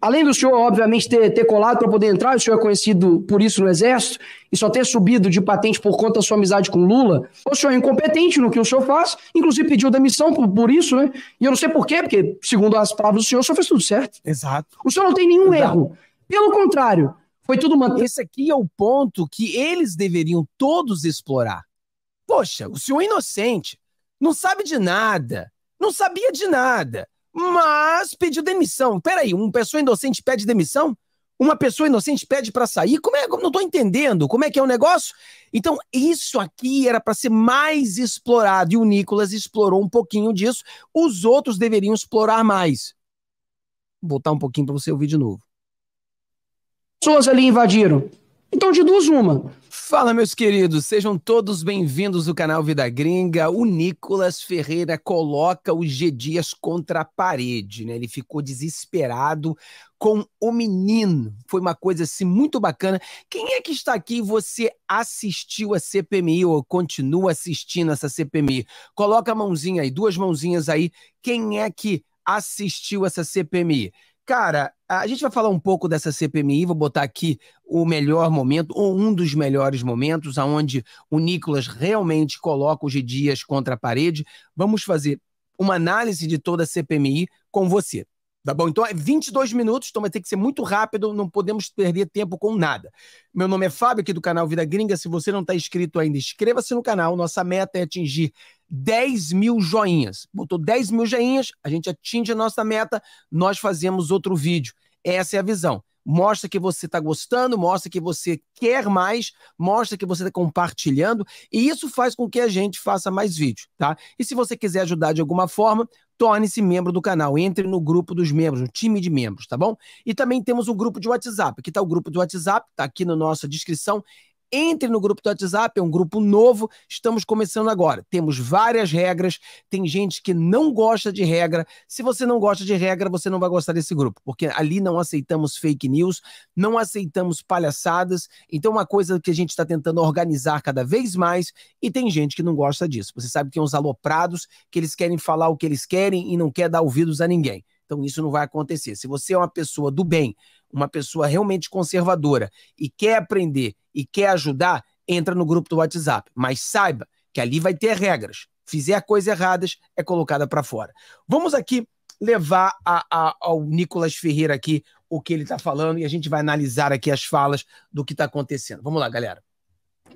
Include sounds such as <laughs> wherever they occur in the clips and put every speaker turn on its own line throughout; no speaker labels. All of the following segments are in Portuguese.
além do senhor, obviamente, ter, ter colado para poder entrar, o senhor é conhecido por isso no Exército, e só ter subido de patente por conta da sua amizade com Lula, o senhor é incompetente no que o senhor faz, inclusive pediu demissão por, por isso, né? E eu não sei porquê, porque, segundo as palavras do senhor, o senhor fez tudo certo. Exato.
O senhor não tem nenhum Exato. erro. Pelo contrário, foi tudo mantido. Esse aqui é o ponto que eles deveriam todos explorar. Poxa, o senhor é inocente, não sabe de nada, não sabia de nada mas pediu demissão. Peraí, uma pessoa inocente pede demissão? Uma pessoa inocente pede para sair? Como é? Não estou entendendo. Como é que é o negócio? Então, isso aqui era para ser mais explorado e o Nicolas explorou um pouquinho disso. Os outros deveriam explorar mais. Vou voltar um pouquinho para você ouvir de novo. Pessoas ali invadiram. Então, de duas, uma. Fala, meus queridos, sejam todos bem-vindos ao canal Vida Gringa. O Nicolas Ferreira coloca o G Dias contra a parede, né? Ele ficou desesperado com o menino. Foi uma coisa assim muito bacana. Quem é que está aqui e você assistiu a CPMI ou continua assistindo essa CPMI? Coloca a mãozinha aí, duas mãozinhas aí. Quem é que assistiu essa CPMI? Cara, a gente vai falar um pouco dessa CPMI, vou botar aqui o melhor momento, ou um dos melhores momentos, aonde o Nicolas realmente coloca os dias contra a parede. Vamos fazer uma análise de toda a CPMI com você. Tá bom? Então é 22 minutos, então vai ter que ser muito rápido, não podemos perder tempo com nada. Meu nome é Fábio, aqui do canal Vida Gringa. Se você não está inscrito ainda, inscreva-se no canal. Nossa meta é atingir 10 mil joinhas. Botou 10 mil joinhas, a gente atinge a nossa meta, nós fazemos outro vídeo. Essa é a visão. Mostra que você está gostando, mostra que você quer mais, mostra que você está compartilhando, e isso faz com que a gente faça mais vídeo, tá? E se você quiser ajudar de alguma forma, torne-se membro do canal, entre no grupo dos membros, no time de membros, tá bom? E também temos o grupo de WhatsApp, que tá o grupo do WhatsApp, tá aqui na nossa descrição. Entre no grupo do WhatsApp, é um grupo novo, estamos começando agora. Temos várias regras, tem gente que não gosta de regra. Se você não gosta de regra, você não vai gostar desse grupo, porque ali não aceitamos fake news, não aceitamos palhaçadas. Então, é uma coisa que a gente está tentando organizar cada vez mais, e tem gente que não gosta disso. Você sabe que tem é uns aloprados que eles querem falar o que eles querem e não quer dar ouvidos a ninguém. Então, isso não vai acontecer. Se você é uma pessoa do bem, uma pessoa realmente conservadora e quer aprender e quer ajudar, entra no grupo do WhatsApp. Mas saiba que ali vai ter regras. Fizer coisas erradas, é colocada para fora. Vamos aqui levar a, a, ao Nicolas Ferreira aqui o que ele está falando e a gente vai analisar aqui as falas do que está acontecendo. Vamos lá, galera.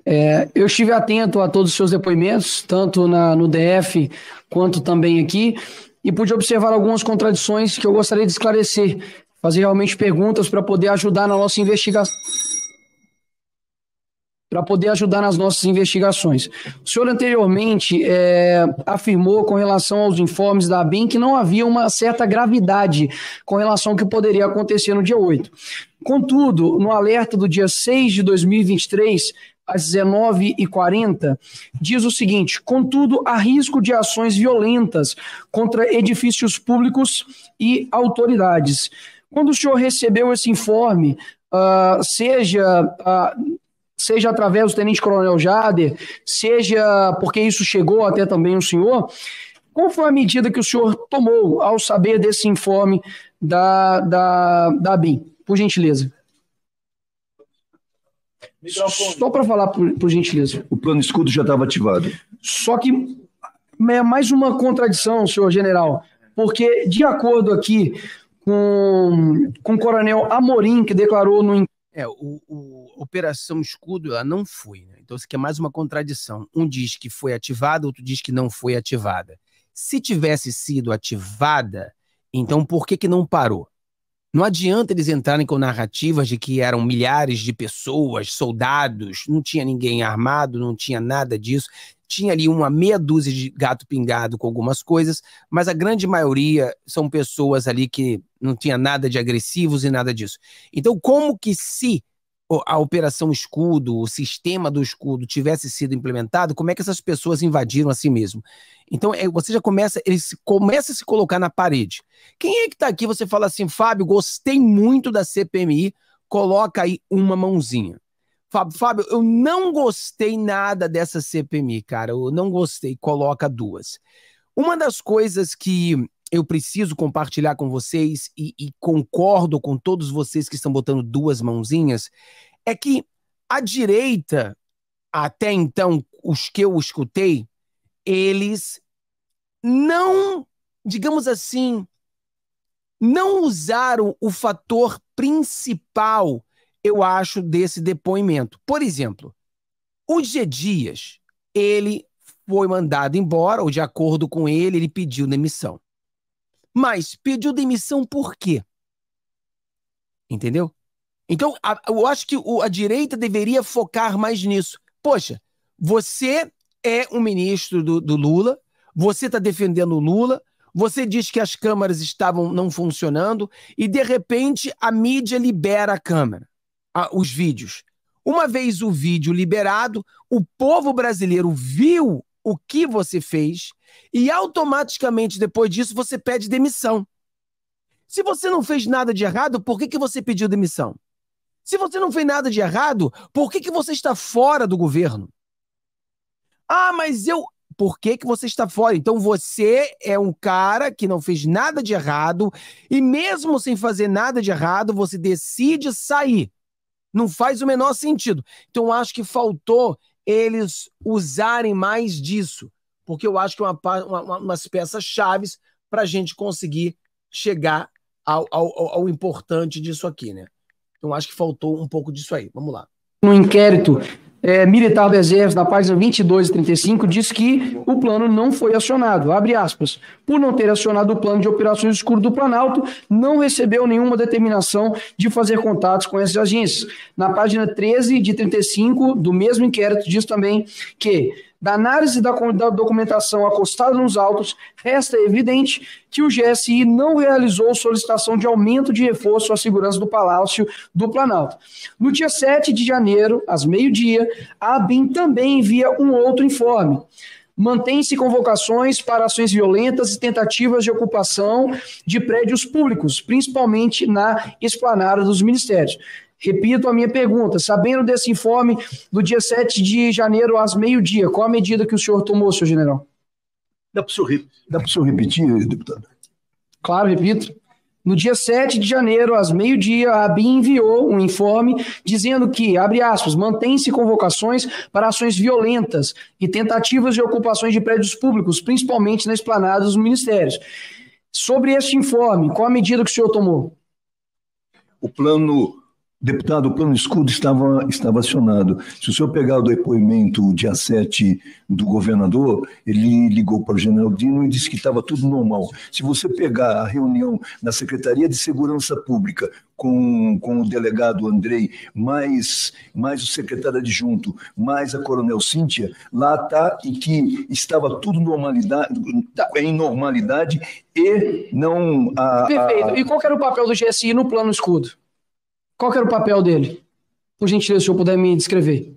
É, eu estive atento a todos os seus depoimentos, tanto na, no DF quanto também aqui, e pude observar algumas contradições que eu gostaria de esclarecer fazer realmente perguntas para poder ajudar na nossa investigação. Para poder ajudar nas nossas investigações. O senhor anteriormente é, afirmou com relação aos informes da BIM que não havia uma certa gravidade com relação ao que poderia acontecer no dia 8. Contudo, no alerta do dia 6 de 2023, às 19h40, diz o seguinte: contudo, há risco de ações violentas contra edifícios públicos e autoridades. Quando o senhor recebeu esse informe, uh, seja uh, seja através do Tenente Coronel Jader, seja porque isso chegou até também o senhor, qual foi a medida que o senhor tomou ao saber desse informe da, da, da BIM? Por gentileza. Só para falar, por, por, gentileza. O plano escudo já estava ativado. Só que é mais uma contradição, senhor general, porque de acordo aqui com, com o coronel Amorim, que declarou no.
É, o, o Operação Escudo ela não foi, né? Então isso aqui é mais uma contradição. Um diz que foi ativada, outro diz que não foi ativada. Se tivesse sido ativada, então por que, que não parou? Não adianta eles entrarem com narrativas de que eram milhares de pessoas, soldados, não tinha ninguém armado, não tinha nada disso tinha ali uma meia dúzia de gato pingado com algumas coisas, mas a grande maioria são pessoas ali que não tinha nada de agressivos e nada disso. Então, como que se a operação escudo, o sistema do escudo tivesse sido implementado, como é que essas pessoas invadiram a si mesmo? Então é, você já começa, ele se, começa a se colocar na parede. Quem é que está aqui? Você fala assim, Fábio, gostei muito da CPMI, coloca aí uma mãozinha. Fábio, Fábio, eu não gostei nada dessa CPMI, cara. Eu não gostei. Coloca duas. Uma das coisas que eu preciso compartilhar com vocês e, e, concordo com todos vocês que estão botando duas mãozinhas é que a direita, até então, os que eu escutei, eles não, digamos assim, não usaram o fator principal eu acho desse depoimento. Por exemplo, o G. Dias, ele foi mandado embora, ou de acordo com ele, ele pediu demissão. Mas pediu demissão por quê? Entendeu? Então, a, eu acho que o, a direita deveria focar mais nisso. Poxa, você é um ministro do, do Lula, você está defendendo o Lula, você diz que as câmaras estavam não funcionando e, de repente, a mídia libera a câmera a, os vídeos. Uma vez o vídeo liberado, o povo brasileiro viu o que você fez e automaticamente depois disso você pede demissão. Se você não fez nada de errado, por que, que você pediu demissão? Se você não fez nada de errado, por que, que você está fora do governo? Ah, mas eu. Por que, que você está fora? Então você é um cara que não fez nada de errado e, mesmo sem fazer nada de errado, você decide sair. Não faz o menor sentido. Então, acho que faltou eles usarem mais disso, porque eu acho que é uma, uma, umas peças chaves para a gente conseguir chegar ao, ao, ao importante disso aqui, né? Então, acho que faltou um pouco disso aí. Vamos lá
no inquérito é, militar do Exército, na página 22 e 35, diz que o plano não foi acionado, abre aspas. Por não ter acionado o plano de operações escuro do Planalto, não recebeu nenhuma determinação de fazer contatos com essas agências. Na página 13 de 35 do mesmo inquérito, diz também que da análise da, da documentação acostada nos autos, resta evidente que o GSI não realizou solicitação de aumento de reforço à segurança do Palácio do Planalto. No dia 7 de janeiro, às meio-dia, a ABIN também envia um outro informe mantém-se convocações para ações violentas e tentativas de ocupação de prédios públicos, principalmente na esplanada dos ministérios. Repito a minha pergunta: sabendo desse informe do dia 7 de janeiro às meio-dia, qual a medida que o senhor tomou, senhor general? Dá para o senhor, repetir, deputado? Claro, repito. No dia 7 de janeiro, às meio-dia, a ABIN enviou um informe dizendo que, abre aspas, mantém-se convocações para ações violentas e tentativas de ocupações de prédios públicos, principalmente na esplanada dos ministérios. Sobre este informe, qual a medida que o senhor tomou? O plano Deputado, o plano escudo estava, estava acionado. Se o senhor pegar o depoimento dia 7 do governador, ele ligou para o general Dino e disse que estava tudo normal. Se você pegar a reunião na Secretaria de Segurança Pública com, com o delegado Andrei, mais, mais o secretário adjunto, mais a coronel Cíntia, lá está e que estava tudo normalidade, tá em normalidade e não... A, a... Perfeito. E qual era o papel do GSI no plano escudo? Qual que era o papel dele? Por gentileza, se o senhor puder me descrever.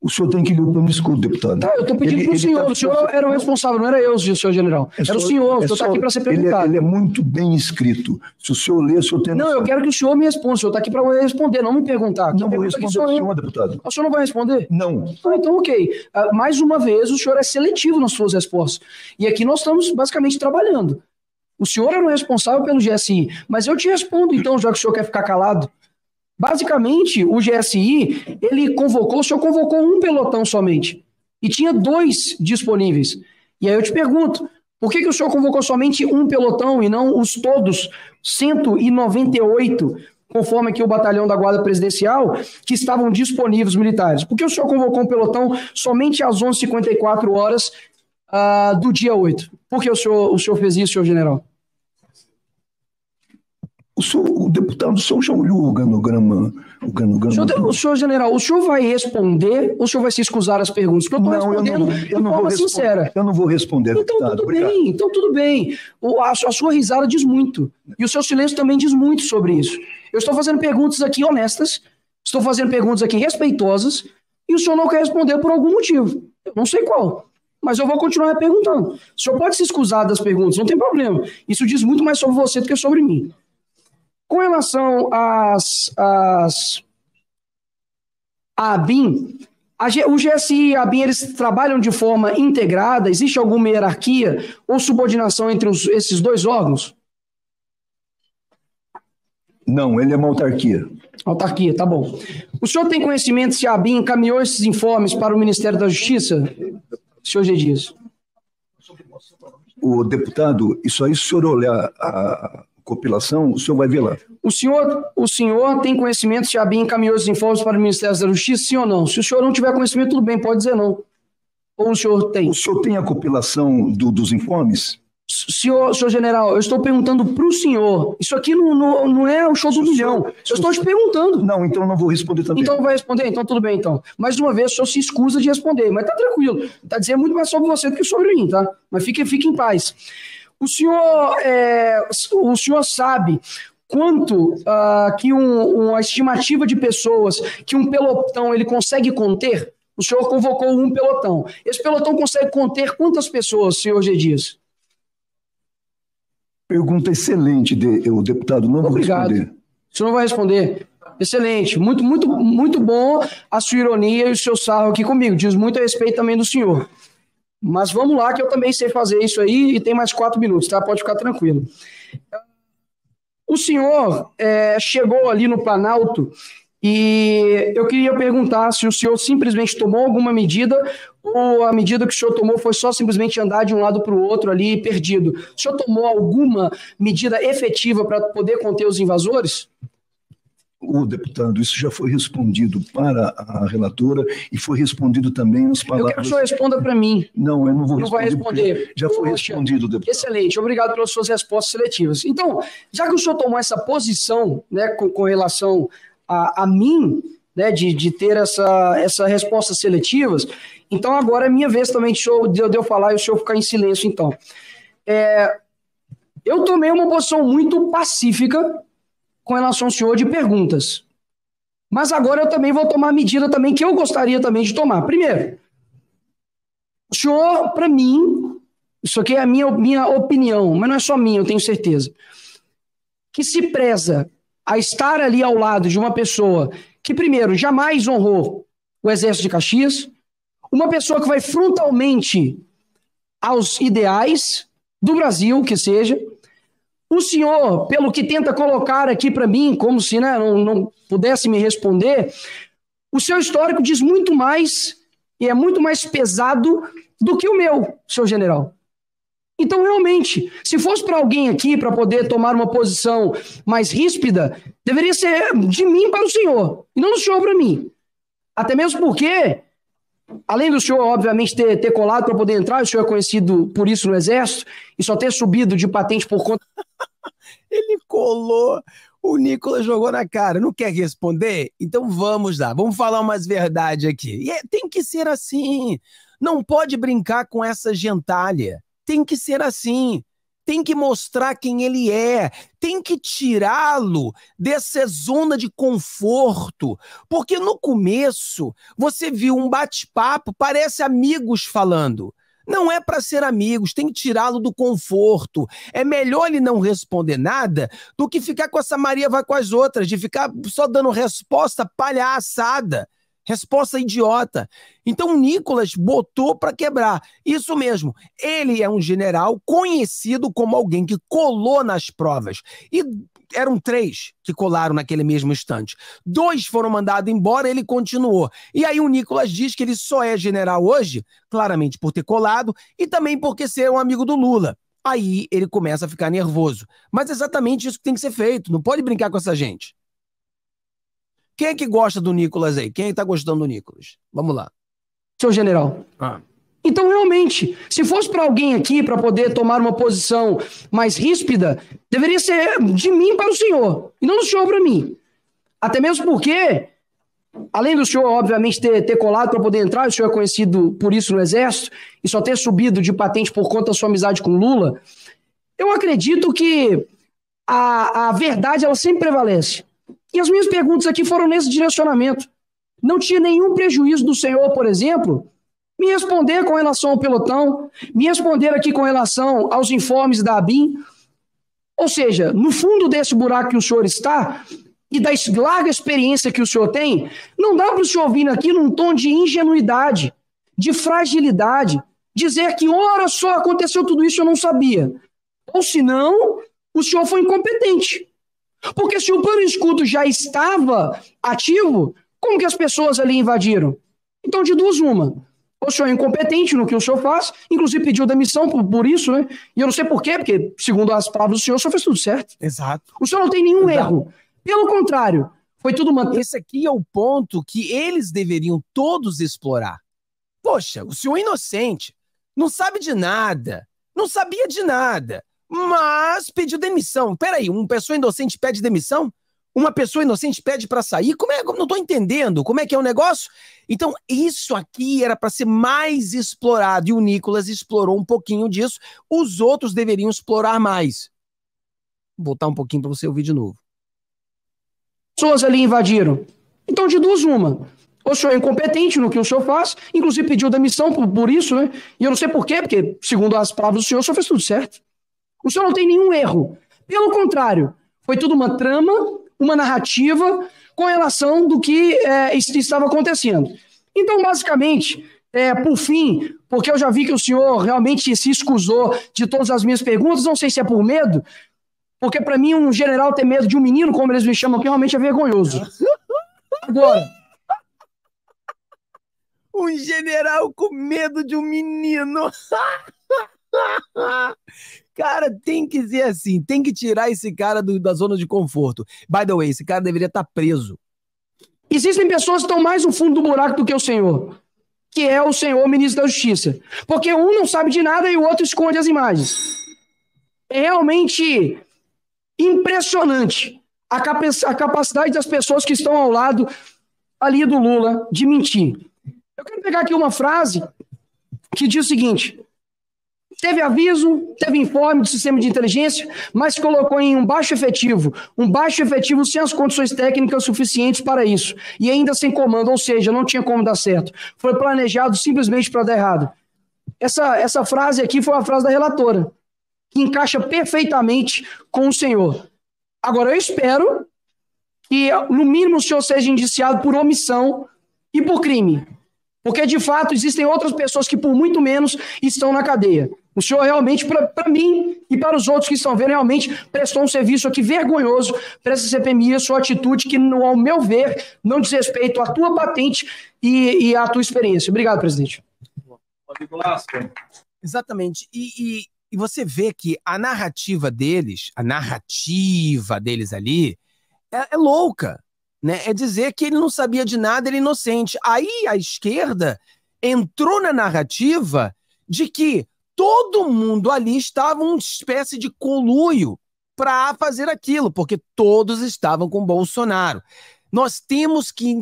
O senhor tem que ler o plano de escudo, deputado. Tá, eu estou pedindo para tá o senhor. Tá... O senhor era o responsável, não era eu, senhor general. É só, era o senhor, é o senhor está aqui para ser perguntado. Ele é, ele é, muito bem escrito. Se o senhor ler, o senhor tem. Não, eu quero que o senhor me responda. O senhor está aqui para responder, não me perguntar. não vou responder para o senhor, deputado. O senhor não vai responder? Não. Ah, então, ok. Ah, mais uma vez, o senhor é seletivo nas suas respostas. E aqui nós estamos basicamente trabalhando. O senhor era o responsável pelo GSI, mas eu te respondo então, já que o senhor quer ficar calado. Basicamente, o GSI, ele convocou, o senhor convocou um pelotão somente. E tinha dois disponíveis. E aí eu te pergunto, por que, que o senhor convocou somente um pelotão e não os todos, 198, conforme aqui o batalhão da Guarda Presidencial, que estavam disponíveis militares? Por que o senhor convocou um pelotão somente às 11h54 horas uh, do dia 8. Por que o senhor, o senhor fez isso, senhor general? O, senhor, o deputado senhor já olhou o ganograma. O, ganograma. O, senhor, o senhor, general, o senhor vai responder ou o senhor vai se escusar as perguntas? Porque eu estou respondendo eu não, eu não de forma sincera. Eu não vou responder, Então deputado, tudo bem, então tudo bem. a, a sua risada diz muito. E o seu silêncio também diz muito sobre isso. Eu estou fazendo perguntas aqui honestas, estou fazendo perguntas aqui respeitosas, e o senhor não quer responder por algum motivo. Eu não sei qual. Mas eu vou continuar perguntando. O senhor pode se excusar das perguntas, não tem problema. Isso diz muito mais sobre você do que sobre mim. Com relação às, às a ABIN, a G, o GSI e a ABIN eles trabalham de forma integrada? Existe alguma hierarquia ou subordinação entre os, esses dois órgãos? Não, ele é uma autarquia. Autarquia, tá bom. O senhor tem conhecimento se a ABIN encaminhou esses informes para o Ministério da Justiça? senhor já diz. O deputado, isso aí, se o senhor olhar a compilação, o senhor vai ver lá. O senhor, o senhor tem conhecimento se a BIM encaminhou os informes para o Ministério da Justiça, sim ou não? Se o senhor não tiver conhecimento, tudo bem, pode dizer não. Ou o senhor tem? O senhor tem a compilação do, dos informes? Senhor, senhor general, eu estou perguntando para o senhor. Isso aqui não, não, não é o show do milhão. Senhor, eu estou te perguntando. Não, então não vou responder também. Então vai responder? Então tudo bem, então. Mais uma vez, o senhor se excusa de responder, mas tá tranquilo. Tá dizendo muito mais sobre você do que sobre mim, tá? Mas fique, fique em paz. O senhor, é, o senhor sabe quanto uh, que um, uma estimativa de pessoas que um pelotão ele consegue conter? O senhor convocou um pelotão. Esse pelotão consegue conter quantas pessoas, senhor G. diz? Pergunta excelente, de, o deputado não Obrigado. vai responder. O senhor não vai responder. Excelente, muito, muito, muito bom a sua ironia e o seu sarro aqui comigo. Diz muito a respeito também do senhor. Mas vamos lá, que eu também sei fazer isso aí e tem mais quatro minutos, tá? Pode ficar tranquilo. O senhor é, chegou ali no Planalto e eu queria perguntar se o senhor simplesmente tomou alguma medida ou a medida que o senhor tomou foi só simplesmente andar de um lado para o outro ali perdido. O senhor tomou alguma medida efetiva para poder conter os invasores? O deputado, isso já foi respondido para a relatora e foi respondido também nos palavras. Eu quero que o senhor responda para mim. Não, eu não vou responder. Não vai responder. Já foi respondido, deputado. Excelente, obrigado pelas suas respostas seletivas. Então, já que o senhor tomou essa posição né, com, com relação a, a mim né, de, de ter essa, essa respostas seletivas. Então agora é minha vez também de eu, de eu falar e o senhor ficar em silêncio, então. É, eu tomei uma posição muito pacífica com relação ao senhor de perguntas. Mas agora eu também vou tomar a medida também que eu gostaria também de tomar. Primeiro, o senhor, para mim, isso aqui é a minha, minha opinião, mas não é só minha, eu tenho certeza, que se preza a estar ali ao lado de uma pessoa que, primeiro, jamais honrou o Exército de Caxias, uma pessoa que vai frontalmente aos ideais do Brasil, que seja. O senhor, pelo que tenta colocar aqui para mim, como se né, não, não pudesse me responder, o seu histórico diz muito mais e é muito mais pesado do que o meu, senhor general. Então, realmente, se fosse para alguém aqui para poder tomar uma posição mais ríspida, deveria ser de mim para o senhor, e não do senhor para mim. Até mesmo porque, além do senhor, obviamente, ter, ter colado para poder entrar, o senhor é conhecido por isso no Exército,
e só ter subido de patente por conta. <laughs> Ele colou. O Nicolas jogou na cara. Não quer responder? Então vamos lá. Vamos falar umas verdades aqui. E é, tem que ser assim. Não pode brincar com essa gentalha tem que ser assim. Tem que mostrar quem ele é, tem que tirá-lo dessa zona de conforto. Porque no começo, você viu um bate-papo, parece amigos falando. Não é para ser amigos, tem que tirá-lo do conforto. É melhor ele não responder nada do que ficar com essa Maria vai com as outras, de ficar só dando resposta palhaçada. Resposta idiota. Então o Nicolas botou para quebrar. Isso mesmo. Ele é um general conhecido como alguém que colou nas provas. E eram três que colaram naquele mesmo instante. Dois foram mandados embora, ele continuou. E aí o Nicolas diz que ele só é general hoje, claramente por ter colado, e também porque ser um amigo do Lula. Aí ele começa a ficar nervoso. Mas é exatamente isso que tem que ser feito. Não pode brincar com essa gente. Quem é que gosta do Nicolas aí? Quem é que tá gostando do Nicolas? Vamos lá. Seu general. Ah. Então, realmente, se fosse para alguém aqui para poder
tomar uma posição mais ríspida, deveria ser de mim para o senhor, e não do senhor para mim. Até mesmo porque, além do senhor, obviamente, ter, ter colado para poder entrar, o senhor é conhecido por isso no Exército, e só ter subido de patente por conta da sua amizade com Lula, eu acredito que a, a verdade ela sempre prevalece. E as minhas perguntas aqui foram nesse direcionamento. Não tinha nenhum prejuízo do senhor, por exemplo, me responder com relação ao pelotão, me responder aqui com relação aos informes da ABIN. Ou seja, no fundo desse buraco que o senhor está e da larga experiência que o senhor tem, não dá para o senhor vir aqui num tom de ingenuidade, de fragilidade, dizer que, ora só, aconteceu tudo isso, eu não sabia. Ou senão, o senhor foi incompetente. Porque se o plano escudo já estava ativo, como que as pessoas ali invadiram? Então, de duas, uma. O senhor é incompetente no que o senhor faz, inclusive pediu demissão por, por isso, né? E eu não sei porquê, porque, segundo as palavras do senhor, o senhor fez tudo certo. Exato. O senhor não tem nenhum Exato. erro.
Pelo contrário, foi tudo mantido. Esse aqui é o ponto que eles deveriam todos explorar. Poxa, o senhor é inocente, não sabe de nada, não sabia de nada mas pediu demissão. Peraí, uma pessoa inocente pede demissão? Uma pessoa inocente pede para sair? Como é? Não estou entendendo. Como é que é o negócio? Então, isso aqui era para ser mais explorado e o Nicolas explorou um pouquinho disso. Os outros deveriam explorar mais. Vou voltar um pouquinho para você ouvir de novo.
Pessoas ali invadiram. Então, de duas, uma. Ou o senhor é incompetente no que o senhor faz, inclusive pediu demissão por, por isso, né? E eu não sei por quê, porque, segundo as palavras do senhor, o senhor fez tudo certo. O senhor não tem nenhum erro. Pelo contrário, foi tudo uma trama, uma narrativa com relação do que é, estava acontecendo. Então, basicamente, é, por fim, porque eu já vi que o senhor realmente se escusou de todas as minhas perguntas, não sei se é por medo, porque para mim um general ter medo de um menino, como eles me chamam aqui, realmente é vergonhoso. Agora. <laughs>
Um general com medo de um menino. <laughs> Cara, tem que ser assim, tem que tirar esse cara do, da zona de conforto. By the way, esse cara deveria estar tá preso. Existem pessoas que estão mais no fundo do buraco do que o senhor,
que é o senhor ministro da Justiça. Porque um não sabe de nada e o outro esconde as imagens. É realmente impressionante a, capa a capacidade das pessoas que estão ao lado ali do Lula de mentir. Eu quero pegar aqui uma frase que diz o seguinte: Teve aviso, teve informe do sistema de inteligência, mas colocou em um baixo efetivo, um baixo efetivo sem as condições técnicas suficientes para isso, e ainda sem comando, ou seja, não tinha como dar certo. Foi planejado simplesmente para dar errado. Essa, essa frase aqui foi a frase da relatora, que encaixa perfeitamente com o senhor. Agora, eu espero que, no mínimo, o senhor seja indiciado por omissão e por crime. Porque, de fato, existem outras pessoas que, por muito menos, estão na cadeia. O senhor realmente, para mim e para os outros que estão vendo, realmente prestou um serviço aqui vergonhoso para essa CPMI, a sua atitude que, no, ao meu ver, não diz respeito à tua patente e, e à tua experiência. Obrigado, presidente.
Exatamente. E, e, e você vê que a narrativa deles, a narrativa deles ali, é, é louca. Né? É dizer que ele não sabia de nada, ele é inocente. Aí a esquerda entrou na narrativa de que todo mundo ali estava uma espécie de coluio para fazer aquilo, porque todos estavam com Bolsonaro. Nós temos que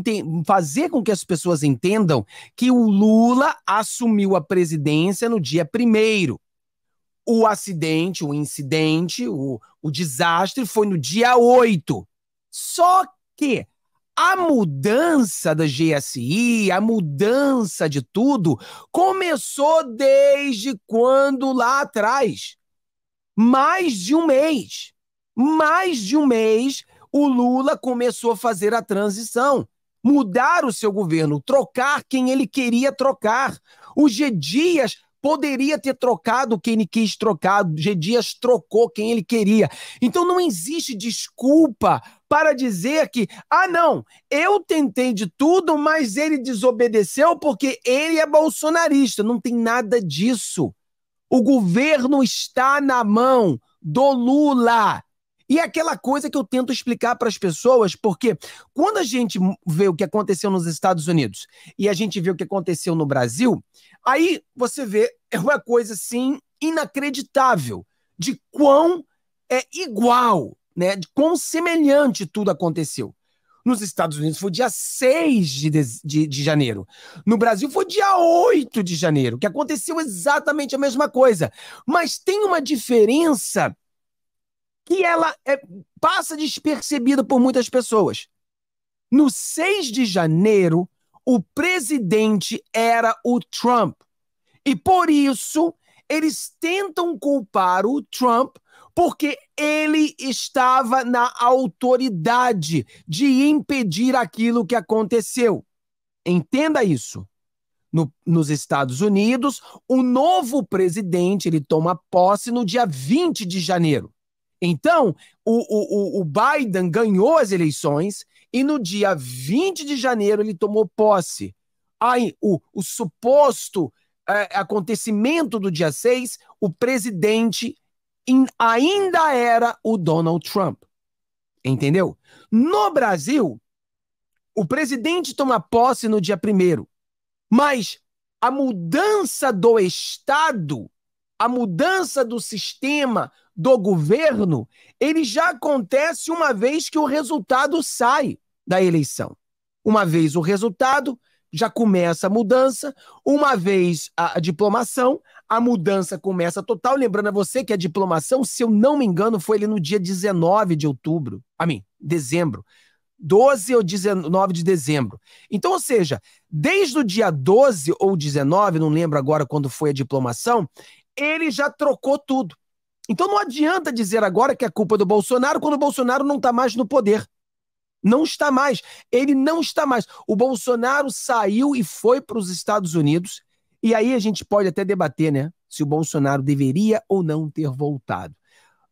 fazer com que as pessoas entendam que o Lula assumiu a presidência no dia primeiro. O acidente, o incidente, o, o desastre foi no dia 8. Só que a mudança da GSI, a mudança de tudo, começou desde quando lá atrás? Mais de um mês. Mais de um mês, o Lula começou a fazer a transição, mudar o seu governo, trocar quem ele queria trocar. O G. Dias poderia ter trocado quem ele quis trocar, G. Dias trocou quem ele queria. Então não existe desculpa para dizer que, ah, não, eu tentei de tudo, mas ele desobedeceu porque ele é bolsonarista. Não tem nada disso. O governo está na mão do Lula. E é aquela coisa que eu tento explicar para as pessoas, porque quando a gente vê o que aconteceu nos Estados Unidos e a gente vê o que aconteceu no Brasil, Aí você vê, é uma coisa assim inacreditável de quão é igual, né? De quão semelhante tudo aconteceu. Nos Estados Unidos foi dia 6 de, de, de janeiro. No Brasil foi dia 8 de janeiro, que aconteceu exatamente a mesma coisa. Mas tem uma diferença que ela é, passa despercebida por muitas pessoas. No 6 de janeiro, o presidente era o Trump. E por isso eles tentam culpar o Trump porque ele estava na autoridade de impedir aquilo que aconteceu. Entenda isso. No, nos Estados Unidos, o novo presidente ele toma posse no dia 20 de janeiro. Então, o, o, o Biden ganhou as eleições e no dia 20 de janeiro ele tomou posse. Aí, o, o suposto é, acontecimento do dia 6, o presidente in, ainda era o Donald Trump. Entendeu? No Brasil, o presidente toma posse no dia 1 mas a mudança do Estado, a mudança do sistema, do governo, ele já acontece uma vez que o resultado sai da eleição. Uma vez o resultado, já começa a mudança. Uma vez a, diplomação, a mudança começa total. Lembrando a você que a diplomação, se eu não me engano, foi ali no dia 19 de outubro. A mim, dezembro. 12 ou 19 de dezembro. Então, ou seja, desde o dia 12 ou 19, não lembro agora quando foi a diplomação, ele já trocou tudo. Então não adianta dizer agora que é culpa do Bolsonaro quando o Bolsonaro não está mais no poder. Não está mais. Ele não está mais. O Bolsonaro saiu e foi para os Estados Unidos. E aí a gente pode até debater, né? Se o Bolsonaro deveria ou não ter voltado.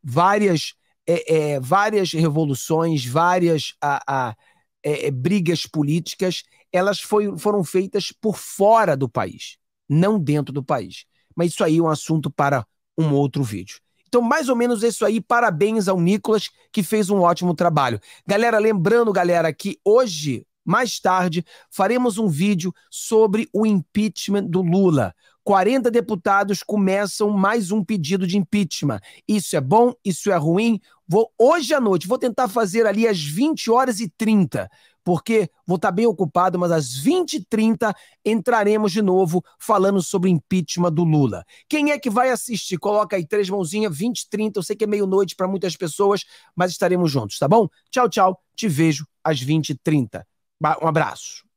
Várias, é, é, várias revoluções, várias a, a, é, é brigas políticas, elas foi, foram feitas por fora do país, não dentro do país. Mas isso aí é um assunto para um outro vídeo. Então, mais ou menos isso aí. Parabéns ao Nicolas, que fez um ótimo trabalho. Galera, lembrando, galera, que hoje, mais tarde, faremos um vídeo sobre o impeachment do Lula. 40 deputados começam mais um pedido de impeachment. Isso é bom? Isso é ruim? Vou hoje à noite, vou tentar fazer ali às 20 horas e 30, porque vou estar tá bem ocupado, mas às 20 e 30 entraremos de novo falando sobre impeachment do Lula. Quem é que vai assistir? Coloca aí três mãozinhas, 20 e 30. Eu sei que é meio-noite para muitas pessoas, mas estaremos juntos, tá bom? Tchau, tchau. Te vejo às 20 e 30. Um abraço.